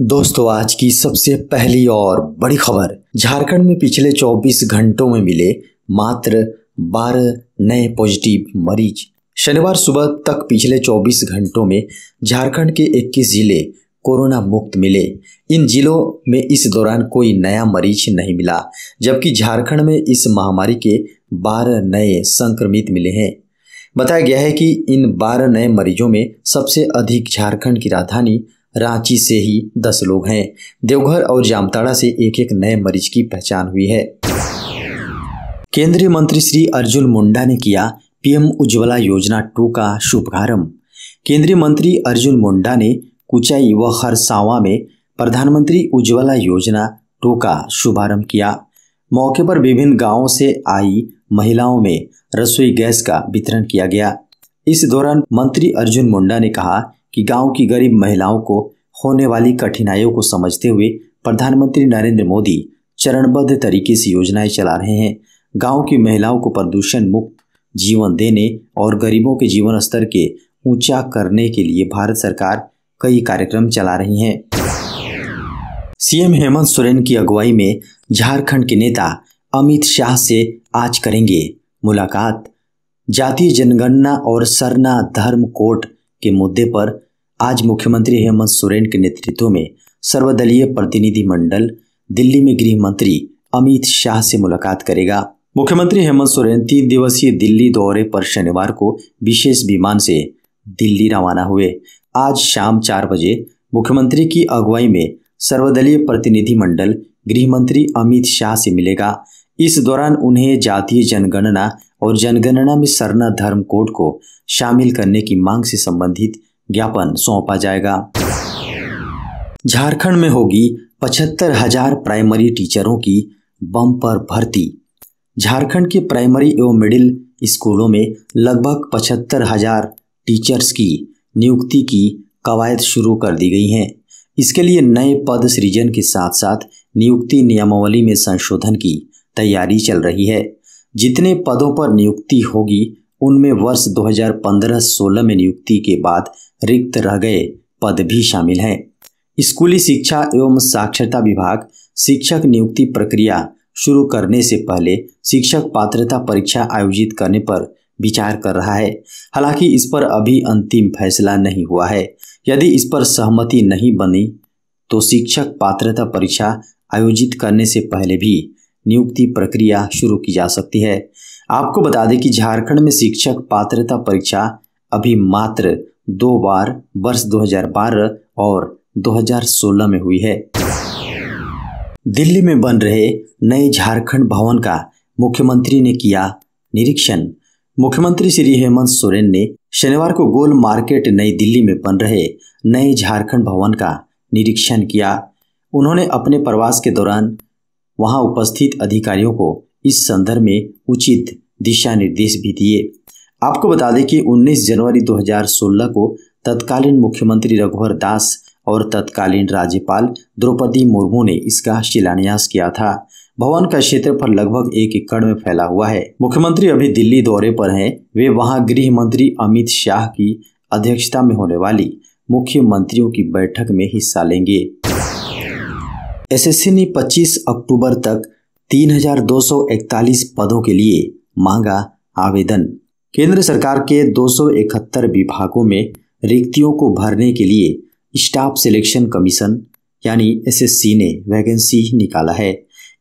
दोस्तों आज की सबसे पहली और बड़ी खबर झारखंड में पिछले 24 घंटों में मिले मात्र 12 नए पॉजिटिव मरीज शनिवार सुबह तक पिछले 24 घंटों में झारखंड के 21 जिले कोरोना मुक्त मिले इन जिलों में इस दौरान कोई नया मरीज नहीं मिला जबकि झारखंड में इस महामारी के 12 नए संक्रमित मिले हैं बताया गया है कि इन 12 नए मरीजों में सबसे अधिक झारखंड की राजधानी रांची से ही दस लोग हैं देवघर और जामताड़ा से एक एक नए मरीज की पहचान हुई है केंद्रीय मंत्री श्री अर्जुन मुंडा ने किया पीएम उज्ज्वला योजना टू का शुभारंभ केंद्रीय मंत्री अर्जुन मुंडा ने कुचाई व खरसावा में प्रधानमंत्री उज्ज्वला योजना टू का शुभारंभ किया मौके पर विभिन्न गांवों से आई महिलाओं में रसोई गैस का वितरण किया गया इस दौरान मंत्री अर्जुन मुंडा ने कहा कि गांव की गरीब महिलाओं को होने वाली कठिनाइयों को समझते हुए प्रधानमंत्री नरेंद्र मोदी चरणबद्ध तरीके से योजनाएं चला रहे हैं गांव की महिलाओं को प्रदूषण मुक्त जीवन देने और गरीबों के जीवन स्तर के ऊंचा करने के लिए भारत सरकार कई कार्यक्रम चला रही है सीएम हेमंत सोरेन की अगुवाई में झारखंड के नेता अमित शाह से आज करेंगे मुलाकात जातीय जनगणना और सरना धर्म कोट के मुद्दे पर आज मुख्यमंत्री हेमंत सोरेन के नेतृत्व में सर्वदलीय प्रतिनिधि मंडल दिल्ली में गृह मंत्री अमित शाह से मुलाकात करेगा मुख्यमंत्री हेमंत सोरेन तीन दिवसीय दिल्ली दौरे पर शनिवार को विशेष विमान से दिल्ली रवाना हुए आज शाम चार बजे मुख्यमंत्री की अगुवाई में सर्वदलीय प्रतिनिधि मंडल गृह मंत्री अमित शाह से मिलेगा इस दौरान उन्हें जातीय जनगणना और जनगणना में सरना धर्म कोड को शामिल करने की मांग से संबंधित ज्ञापन सौंपा जाएगा झारखंड में होगी पचहत्तर हजार प्राइमरी टीचरों की बम्पर भर्ती झारखंड के प्राइमरी एवं मिडिल स्कूलों में लगभग पचहत्तर हजार टीचर्स की नियुक्ति की कवायद शुरू कर दी गई है इसके लिए नए पद सृजन के साथ साथ नियुक्ति नियमावली में संशोधन की तैयारी चल रही है जितने पदों पर नियुक्ति होगी उनमें वर्ष 2015-16 में नियुक्ति के बाद रिक्त रह गए पद भी शामिल हैं स्कूली शिक्षा एवं साक्षरता विभाग शिक्षक नियुक्ति प्रक्रिया शुरू करने से पहले शिक्षक पात्रता परीक्षा आयोजित करने पर विचार कर रहा है हालांकि इस पर अभी अंतिम फैसला नहीं हुआ है यदि इस पर सहमति नहीं बनी तो शिक्षक पात्रता परीक्षा आयोजित करने से पहले भी नियुक्ति प्रक्रिया शुरू की जा सकती है आपको बता दें कि झारखंड में शिक्षक पात्रता परीक्षा अभी मात्र दो बार वर्ष 2012 और 2016 में हुई है दिल्ली में बन रहे नए झारखंड भवन का मुख्यमंत्री ने किया निरीक्षण मुख्यमंत्री श्री हेमंत सोरेन ने शनिवार को गोल मार्केट नई दिल्ली में बन रहे नए झारखंड भवन का निरीक्षण किया उन्होंने अपने प्रवास के दौरान वहां उपस्थित अधिकारियों को इस संदर्भ में उचित दिशा निर्देश भी दिए आपको बता दें कि 19 जनवरी 2016 को तत्कालीन मुख्यमंत्री रघुवर दास और तत्कालीन राज्यपाल द्रौपदी मुर्मू ने इसका शिलान्यास किया था भवन का क्षेत्र पर लगभग एक एकड़ में फैला हुआ है मुख्यमंत्री अभी दिल्ली दौरे पर हैं वे वहां गृह मंत्री अमित शाह की अध्यक्षता में होने वाली मुख्यमंत्रियों की बैठक में हिस्सा लेंगे एसएससी ने 25 अक्टूबर तक 3,241 पदों के लिए मांगा आवेदन केंद्र सरकार के 271 विभागों में रिक्तियों को भरने के लिए स्टाफ सिलेक्शन कमीशन यानी एसएससी ने वैकेंसी निकाला है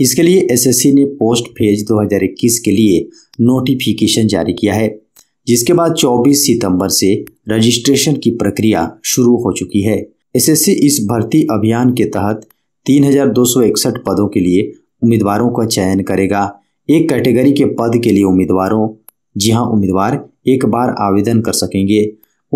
इसके लिए एसएससी ने पोस्ट फेज 2021 के लिए नोटिफिकेशन जारी किया है जिसके बाद 24 सितंबर से रजिस्ट्रेशन की प्रक्रिया शुरू हो चुकी है एसएससी इस भर्ती अभियान के तहत तीन हजार दो सौ इकसठ पदों के लिए उम्मीदवारों का चयन करेगा एक कैटेगरी के पद के लिए उम्मीदवारों जी हाँ उम्मीदवार एक बार आवेदन कर सकेंगे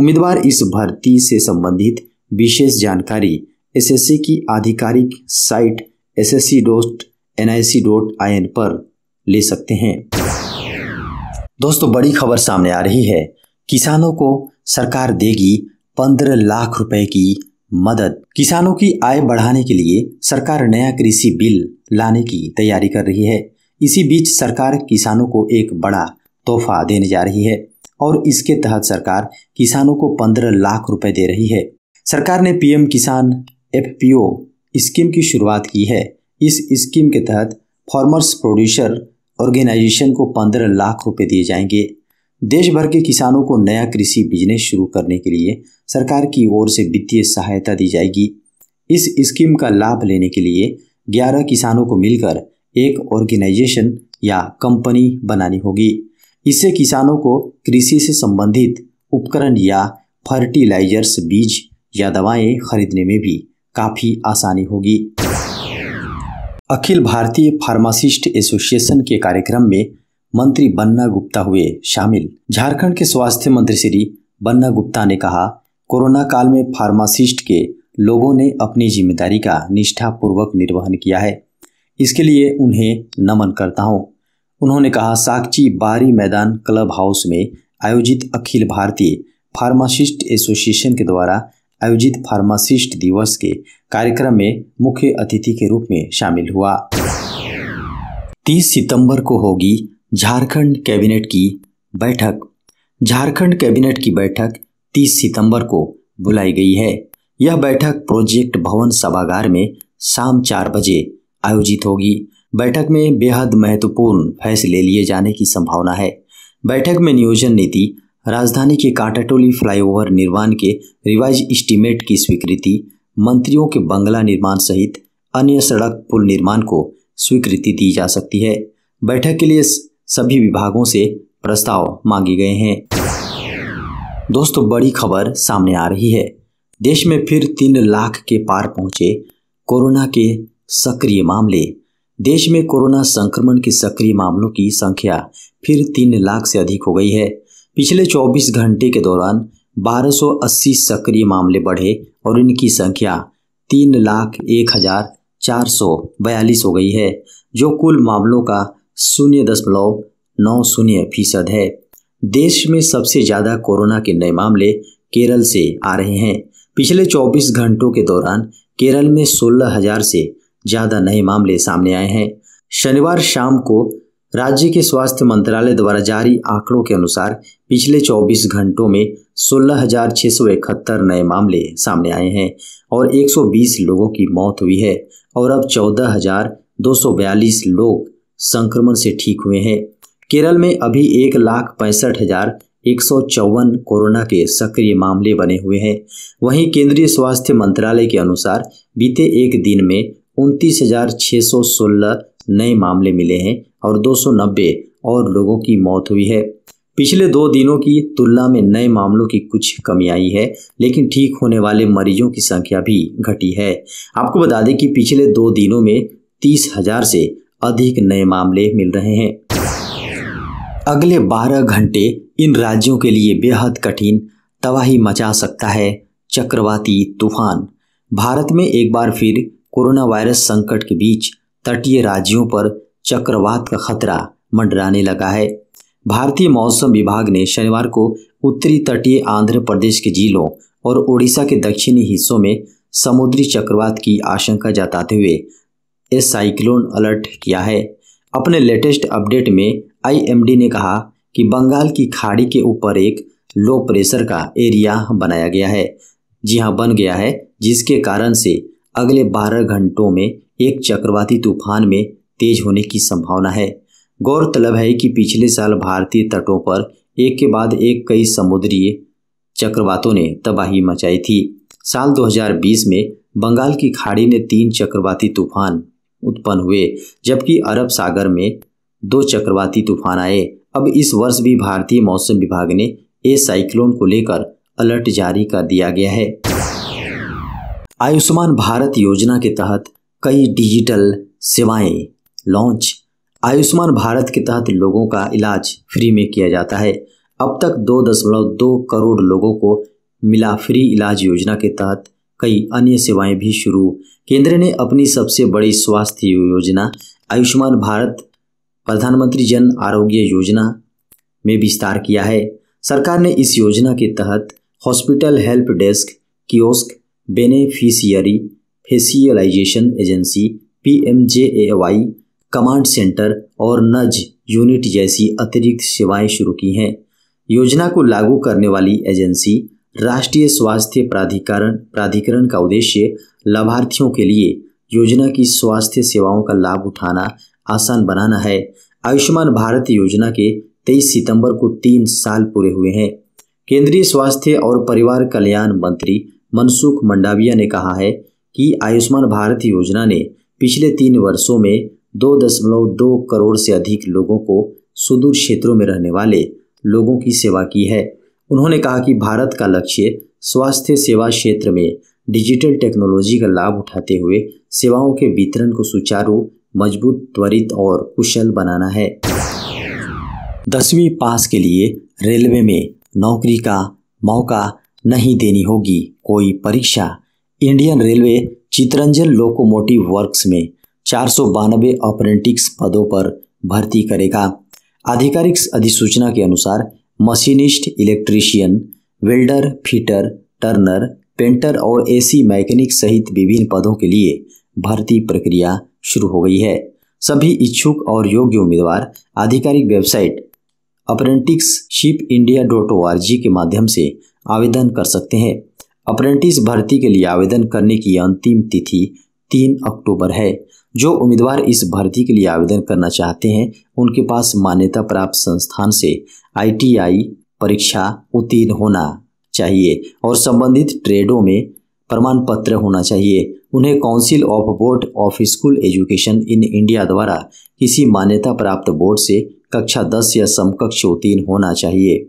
उम्मीदवार इस भर्ती से संबंधित विशेष जानकारी एसएससी की आधिकारिक site S S C dot N I C dot I N पर ले सकते हैं दोस्तों बड़ी खबर सामने आ रही है किसानों को सरकार देगी पंद्रह लाख रुपए की मदद किसानों की आय बढ़ाने के लिए सरकार नया कृषि बिल लाने की तैयारी कर रही है इसी बीच सरकार किसानों को एक बड़ा तोहफा देने जा रही है और इसके तहत सरकार किसानों को पंद्रह लाख रुपए दे रही है सरकार ने पीएम किसान एफपीओ स्कीम की शुरुआत की है इस स्कीम के तहत फार्मर्स प्रोड्यूसर ऑर्गेनाइजेशन को पंद्रह लाख रुपए दिए जाएंगे देश भर के किसानों को नया कृषि बिजनेस शुरू करने के लिए सरकार की ओर से वित्तीय सहायता दी जाएगी इस स्कीम का लाभ लेने के लिए ग्यारह किसानों को मिलकर एक ऑर्गेनाइजेशन या कंपनी बनानी होगी इससे किसानों को कृषि से संबंधित उपकरण या फर्टिलाइजर्स बीज या दवाएं खरीदने में भी काफ़ी आसानी होगी अखिल भारतीय फार्मासिस्ट एसोसिएशन के कार्यक्रम में मंत्री बन्ना गुप्ता हुए शामिल झारखंड के स्वास्थ्य मंत्री श्री बन्ना गुप्ता ने कहा कोरोना काल में फार्मासिस्ट के लोगों ने अपनी जिम्मेदारी का निष्ठापूर्वक निर्वहन किया है इसके लिए उन्हें नमन करता हूं। उन्होंने कहा साक्षी बारी मैदान क्लब हाउस में आयोजित अखिल भारतीय फार्मासिस्ट एसोसिएशन के द्वारा आयोजित फार्मासिस्ट दिवस के कार्यक्रम में मुख्य अतिथि के रूप में शामिल हुआ 30 सितंबर को होगी झारखंड कैबिनेट की बैठक झारखंड कैबिनेट की बैठक 30 सितंबर को बुलाई गई है यह बैठक प्रोजेक्ट भवन सभागार में शाम चार बजे आयोजित होगी बैठक में बेहद महत्वपूर्ण फैसले लिए जाने की संभावना है बैठक में नियोजन नीति राजधानी के कांटाटोली फ्लाईओवर निर्माण के रिवाइज इस्टीमेट की स्वीकृति मंत्रियों के बंगला निर्माण सहित अन्य सड़क पुल निर्माण को स्वीकृति दी जा सकती है बैठक के लिए सभी विभागों से प्रस्ताव मांगे गए हैं दोस्तों बड़ी खबर सामने आ रही है देश में फिर तीन लाख के पार पहुंचे कोरोना के सक्रिय मामले देश में कोरोना संक्रमण के सक्रिय मामलों की संख्या फिर तीन लाख से अधिक हो गई है पिछले 24 घंटे के दौरान 1280 सक्रिय मामले बढ़े और इनकी संख्या तीन लाख एक हजार चार सौ बयालीस हो गई है जो कुल मामलों का शून्य दशमलव नौ शून्य फीसद है देश में सबसे ज़्यादा कोरोना के नए मामले केरल से आ रहे हैं पिछले 24 घंटों के दौरान केरल में 16,000 से ज़्यादा नए मामले सामने आए हैं शनिवार शाम को राज्य के स्वास्थ्य मंत्रालय द्वारा जारी आंकड़ों के अनुसार पिछले 24 घंटों में सोलह नए मामले सामने आए हैं और 120 लोगों की मौत हुई है और अब चौदह लोग संक्रमण से ठीक हुए हैं केरल में अभी एक लाख पैंसठ हजार एक सौ चौवन कोरोना के सक्रिय मामले बने हुए हैं वहीं केंद्रीय स्वास्थ्य मंत्रालय के अनुसार बीते एक दिन में उनतीस हजार छः सौ सोलह नए मामले मिले हैं और दो सौ नब्बे और लोगों की मौत हुई है पिछले दो दिनों की तुलना में नए मामलों की कुछ कमी आई है लेकिन ठीक होने वाले मरीजों की संख्या भी घटी है आपको बता दें कि पिछले दो दिनों में तीस हजार से अधिक नए मामले मिल रहे हैं अगले 12 घंटे इन राज्यों के लिए बेहद कठिन तबाही मचा सकता है चक्रवाती तूफान भारत में एक बार फिर कोरोना वायरस संकट के बीच तटीय राज्यों पर चक्रवात का खतरा मंडराने लगा है भारतीय मौसम विभाग ने शनिवार को उत्तरी तटीय आंध्र प्रदेश के जिलों और ओडिशा के दक्षिणी हिस्सों में समुद्री चक्रवात की आशंका जताते हुए साइक्लोन अलर्ट किया है अपने लेटेस्ट अपडेट में आईएमडी ने कहा कि बंगाल की खाड़ी के ऊपर एक लो प्रेशर का एरिया बनाया गया है जी हाँ बन गया है जिसके कारण से अगले 12 घंटों में एक चक्रवाती तूफान में तेज होने की संभावना है गौरतलब है कि पिछले साल भारतीय तटों पर एक के बाद एक कई समुद्रीय चक्रवातों ने तबाही मचाई थी साल 2020 में बंगाल की खाड़ी ने तीन चक्रवाती तूफान उत्पन्न हुए जबकि अरब सागर में दो चक्रवाती तूफान आए अब इस वर्ष भी भारतीय मौसम विभाग ने ए साइक्लोन को लेकर अलर्ट जारी कर दिया गया है आयुष्मान भारत योजना के तहत कई डिजिटल सेवाएं लॉन्च आयुष्मान भारत के तहत लोगों का इलाज फ्री में किया जाता है अब तक दो दशमलव दो करोड़ लोगों को मिला फ्री इलाज योजना के तहत कई अन्य सेवाएं भी शुरू केंद्र ने अपनी सबसे बड़ी स्वास्थ्य योजना आयुष्मान भारत प्रधानमंत्री जन आरोग्य योजना में विस्तार किया है सरकार ने इस योजना के तहत hospital help desk kiosk beneficiary facilitation agency PMJAY command centre और नज यूनिट जैसी अतिरिक्त सेवाएं शुरू की हैं योजना को लागू करने वाली एजेंसी राष्ट्रीय स्वास्थ्य प्राधिकरण प्राधिकरण का उद्देश्य लाभार्थियों के लिए योजना की स्वास्थ्य सेवाओं का लाभ उठाना आसान बनाना है आयुष्मान भारत योजना के 23 सितंबर को तीन साल पूरे हुए हैं केंद्रीय स्वास्थ्य और परिवार कल्याण मंत्री मनसुख मंडाविया ने कहा है कि आयुष्मान भारत योजना ने पिछले तीन वर्षों में दो दशमलव दो करोड़ से अधिक लोगों को सुदूर क्षेत्रों में रहने वाले लोगों की सेवा की है उन्होंने कहा कि भारत का लक्ष्य स्वास्थ्य सेवा क्षेत्र में डिजिटल टेक्नोलॉजी का लाभ उठाते हुए सेवाओं के वितरण को सुचारू मजबूत त्वरित और कुशल बनाना है दसवीं पास के लिए रेलवे में नौकरी का मौका नहीं देनी होगी कोई परीक्षा Indian railway Chittaranjan locomotive works में चार सौ बानबे अप्रेंटिक्स पदों पर भर्ती करेगा आधिकारिक अधिसूचना के अनुसार machinist electrician welder fitter turner painter और एसी मैकेनिक सहित विभिन्न पदों के लिए भर्ती प्रक्रिया शुरू हो गई है सभी इच्छुक और योग्य उम्मीदवार आधिकारिक website apprenticeship India dot O R G के माध्यम से आवेदन कर सकते हैं अप्रेंटिस भर्ती के लिए आवेदन करने की अंतिम तिथि तीन अक्टूबर है जो उम्मीदवार इस भर्ती के लिए आवेदन करना चाहते हैं उनके पास मान्यता प्राप्त संस्थान से आईटीआई परीक्षा उत्तीर्ण होना चाहिए और संबंधित ट्रेडों में प्रमाण पत्र होना चाहिए उन्हें council of board of school education in India द्वारा किसी मान्यता प्राप्त बोर्ड से कक्षा 10 या समकक्ष उत्तीर्ण होना चाहिए